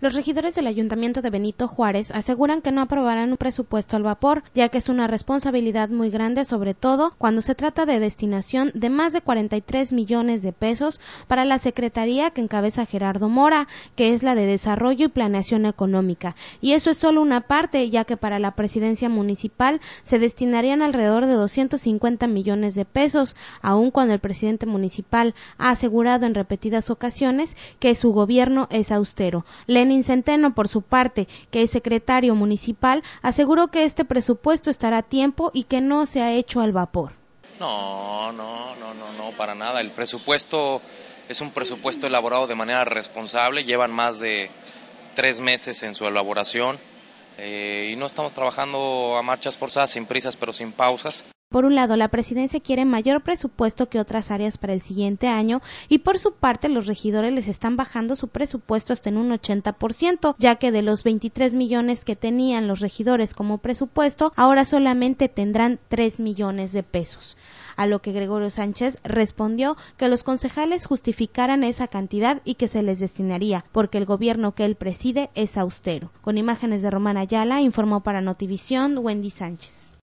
Los regidores del Ayuntamiento de Benito Juárez aseguran que no aprobarán un presupuesto al vapor, ya que es una responsabilidad muy grande, sobre todo cuando se trata de destinación de más de 43 millones de pesos para la Secretaría que encabeza Gerardo Mora, que es la de Desarrollo y Planeación Económica. Y eso es solo una parte, ya que para la presidencia municipal se destinarían alrededor de 250 millones de pesos, aun cuando el presidente municipal ha asegurado en repetidas ocasiones que su gobierno es austero. Lenin por su parte, que es secretario municipal, aseguró que este presupuesto estará a tiempo y que no se ha hecho al vapor. No, no, no, no, no, para nada. El presupuesto es un presupuesto elaborado de manera responsable, llevan más de tres meses en su elaboración eh, y no estamos trabajando a marchas forzadas, sin prisas pero sin pausas. Por un lado, la presidencia quiere mayor presupuesto que otras áreas para el siguiente año y por su parte los regidores les están bajando su presupuesto hasta en un 80%, ya que de los 23 millones que tenían los regidores como presupuesto, ahora solamente tendrán 3 millones de pesos a lo que Gregorio Sánchez respondió que los concejales justificaran esa cantidad y que se les destinaría, porque el gobierno que él preside es austero. Con imágenes de Romana Ayala, informó para Notivisión Wendy Sánchez.